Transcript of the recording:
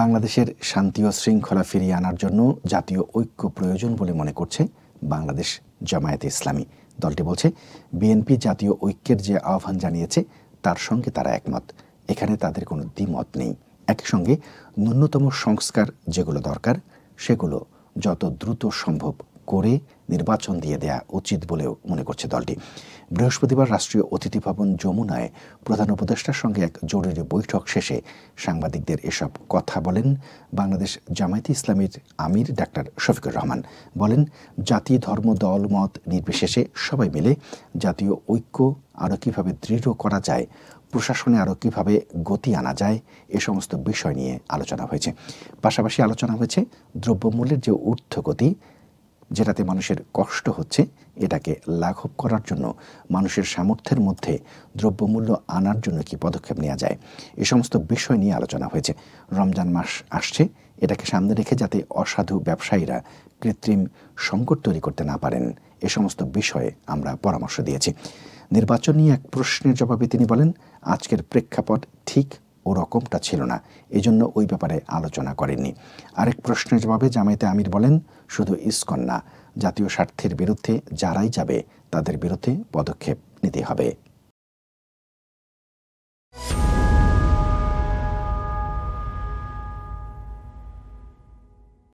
বাংলাদেশের শান্তি ও শৃঙ্খলা ফিরিয়ে আনার জন্য জাতীয় ঐক্য প্রয়োজন বলে মনে করছে বাংলাদেশ জামায়াতে ইসলামী দলটি বলছে বিএনপি জাতীয় ঐক্যের যে আহ্বান জানিয়েছে তার সঙ্গে তারা একমত এখানে তাদের কোনো দ্বিমত নেই একই সঙ্গে ন্যূনতম সংস্কার যেগুলো দরকার সেগুলো যত দ্রুত সম্ভব করে নির্বাচন দিয়ে দেয়া উচিত বলেও মনে করছে দলটি বৃহস্পতিবার রাষ্ট্রীয় অতিথি ভবন যমুনায় প্রধান উপদেষ্টার সঙ্গে এক জরুরি বৈঠক শেষে সাংবাদিকদের এসব কথা বলেন বাংলাদেশ জামায়াতে ইসলামীর আমির ডাক্তার শফিকুর রহমান বলেন জাতি ধর্ম দল মত নির্বিশেষে সবাই মিলে জাতীয় ঐক্য আরও কীভাবে দৃঢ় করা যায় প্রশাসনে আরও কীভাবে গতি আনা যায় এ সমস্ত বিষয় নিয়ে আলোচনা হয়েছে পাশাপাশি আলোচনা হয়েছে দ্রব্যমূল্যের যে ঊর্ধ্বগতি যেটাতে মানুষের কষ্ট হচ্ছে এটাকে লাঘব করার জন্য মানুষের সামর্থ্যের মধ্যে দ্রব্যমূল্য আনার জন্য কি পদক্ষেপ নেওয়া যায় এ সমস্ত বিষয় নিয়ে আলোচনা হয়েছে রমজান মাস আসছে এটাকে সামনে রেখে যাতে অসাধু ব্যবসায়ীরা কৃত্রিম সংকট তৈরি করতে না পারেন এ সমস্ত বিষয়ে আমরা পরামর্শ দিয়েছি নির্বাচন নিয়ে এক প্রশ্নের জবাবে তিনি বলেন আজকের প্রেক্ষাপট ঠিক ওরকমটা ছিল না এজন্য ওই ব্যাপারে আলোচনা করেননি আরেক প্রশ্নের জবাবে জামায়াতে আমির বলেন শুধু ইস্কন না জাতীয় স্বার্থের বিরুদ্ধে যারাই যাবে তাদের বিরুদ্ধে পদক্ষেপ নিতে হবে